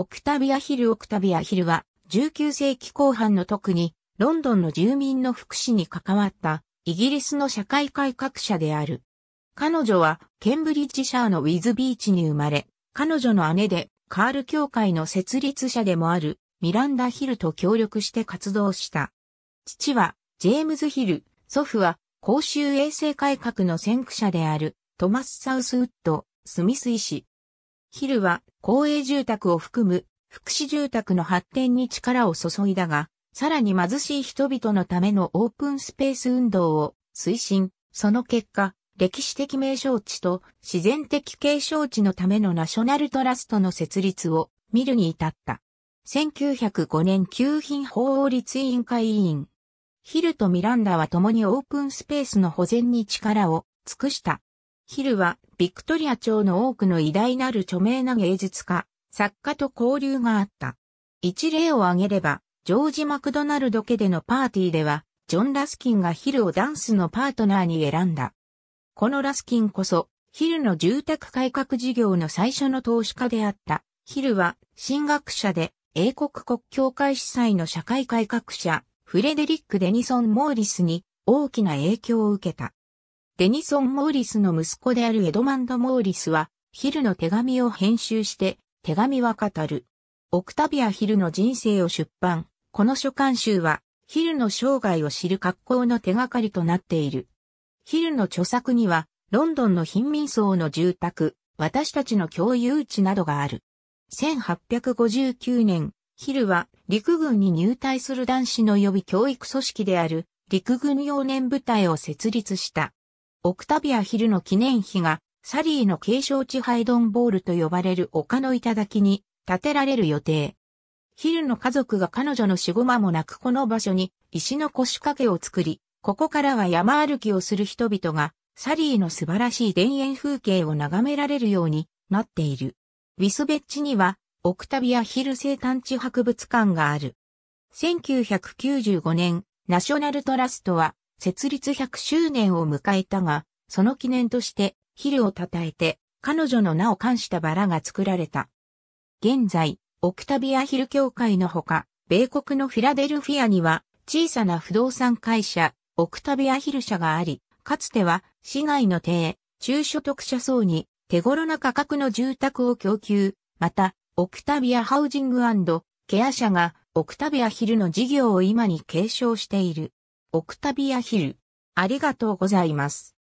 オクタビアヒルオクタビアヒルは19世紀後半の特にロンドンの住民の福祉に関わったイギリスの社会改革者である。彼女はケンブリッジシャーのウィズビーチに生まれ、彼女の姉でカール協会の設立者でもあるミランダ・ヒルと協力して活動した。父はジェームズ・ヒル、祖父は公衆衛生改革の先駆者であるトマス・サウスウッド、スミス医師。ヒルは公営住宅を含む福祉住宅の発展に力を注いだが、さらに貧しい人々のためのオープンスペース運動を推進、その結果、歴史的名称地と自然的継承地のためのナショナルトラストの設立を見るに至った。1905年旧品法律委員会委員。ヒルとミランダは共にオープンスペースの保全に力を尽くした。ヒルは、ビクトリア朝の多くの偉大なる著名な芸術家、作家と交流があった。一例を挙げれば、ジョージ・マクドナルド家でのパーティーでは、ジョン・ラスキンがヒルをダンスのパートナーに選んだ。このラスキンこそ、ヒルの住宅改革事業の最初の投資家であった。ヒルは、進学者で、英国国教会司祭の社会改革者、フレデリック・デニソン・モーリスに大きな影響を受けた。デニソン・モーリスの息子であるエドマンド・モーリスは、ヒルの手紙を編集して、手紙は語る。オクタビア・ヒルの人生を出版。この書簡集は、ヒルの生涯を知る格好の手がかりとなっている。ヒルの著作には、ロンドンの貧民層の住宅、私たちの共有地などがある。1859年、ヒルは陸軍に入隊する男子の予備教育組織である陸軍幼年部隊を設立した。オクタビア・ヒルの記念碑が、サリーの継承地ハイドンボールと呼ばれる丘の頂に建てられる予定。ヒルの家族が彼女の死後間もなくこの場所に石の腰掛けを作り、ここからは山歩きをする人々が、サリーの素晴らしい田園風景を眺められるようになっている。ウィスベッチには、オクタビア・ヒル生誕地博物館がある。1995年、ナショナルトラストは、設立100周年を迎えたが、その記念として、ヒルを称えて、彼女の名を冠したバラが作られた。現在、オクタビアヒル協会のほか、米国のフィラデルフィアには、小さな不動産会社、オクタビアヒル社があり、かつては、市外の低、中所得者層に、手頃な価格の住宅を供給、また、オクタビアハウジングケア社が、オクタビアヒルの事業を今に継承している。オクタビアヒル。ありがとうございます。